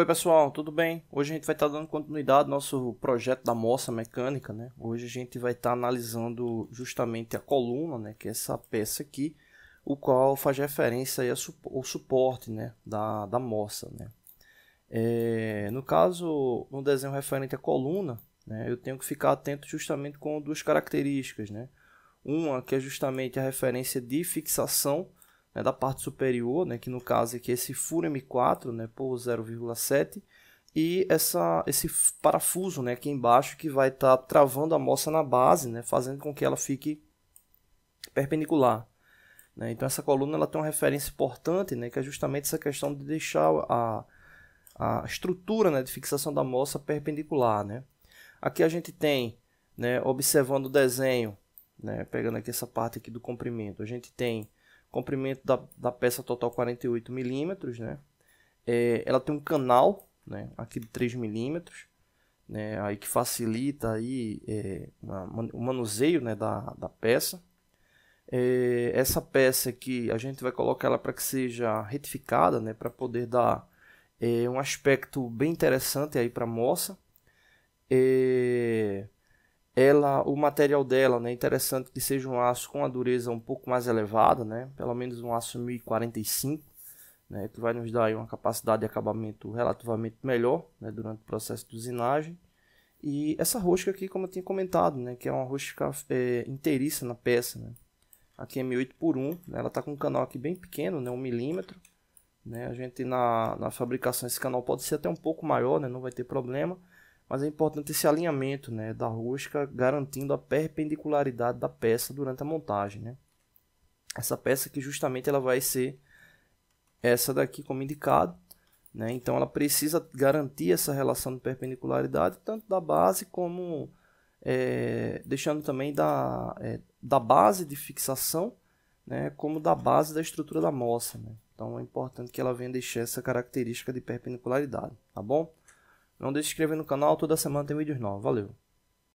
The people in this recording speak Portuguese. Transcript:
Oi pessoal, tudo bem? Hoje a gente vai estar tá dando continuidade ao nosso projeto da moça mecânica, né? Hoje a gente vai estar tá analisando justamente a coluna, né? Que é essa peça aqui, o qual faz referência aí ao suporte, né? Da, da moça, né? É, no caso, no desenho referente à coluna, né? Eu tenho que ficar atento justamente com duas características, né? Uma que é justamente a referência de fixação né, da parte superior, né, que no caso aqui é esse furo M4 né, por 0,7 e essa, esse parafuso né, aqui embaixo que vai estar tá travando a moça na base, né, fazendo com que ela fique perpendicular. Né? Então essa coluna ela tem uma referência importante, né, que é justamente essa questão de deixar a, a estrutura né, de fixação da moça perpendicular. Né? Aqui a gente tem, né, observando o desenho, né, pegando aqui essa parte aqui do comprimento, a gente tem comprimento da, da peça total 48 milímetros, né? É, ela tem um canal, né? Aqui de 3 milímetros, né? Aí que facilita aí é, uma, o manuseio, né? Da, da peça. É, essa peça aqui a gente vai colocar ela para que seja retificada, né? Para poder dar é, um aspecto bem interessante aí para a moça. É, ela, o material dela, né, é interessante que seja um aço com a dureza um pouco mais elevada, né, pelo menos um aço 1045, né, que vai nos dar uma capacidade de acabamento relativamente melhor, né, durante o processo de usinagem. E essa rosca aqui, como eu tinha comentado, né, que é uma rosca é, inteiriça na peça, né, aqui é 1008 por 1, né, ela está com um canal aqui bem pequeno, né, 1 milímetro, né, a gente na, na fabricação esse canal pode ser até um pouco maior, né, não vai ter problema, mas é importante esse alinhamento né, da rosca garantindo a perpendicularidade da peça durante a montagem. Né? Essa peça que justamente ela vai ser essa daqui como indicado, né? então ela precisa garantir essa relação de perpendicularidade tanto da base como é, deixando também da, é, da base de fixação né, como da base da estrutura da moça. Né? Então é importante que ela venha deixar essa característica de perpendicularidade, tá bom? Não deixe de se inscrever no canal, toda semana tem vídeos novos. Valeu!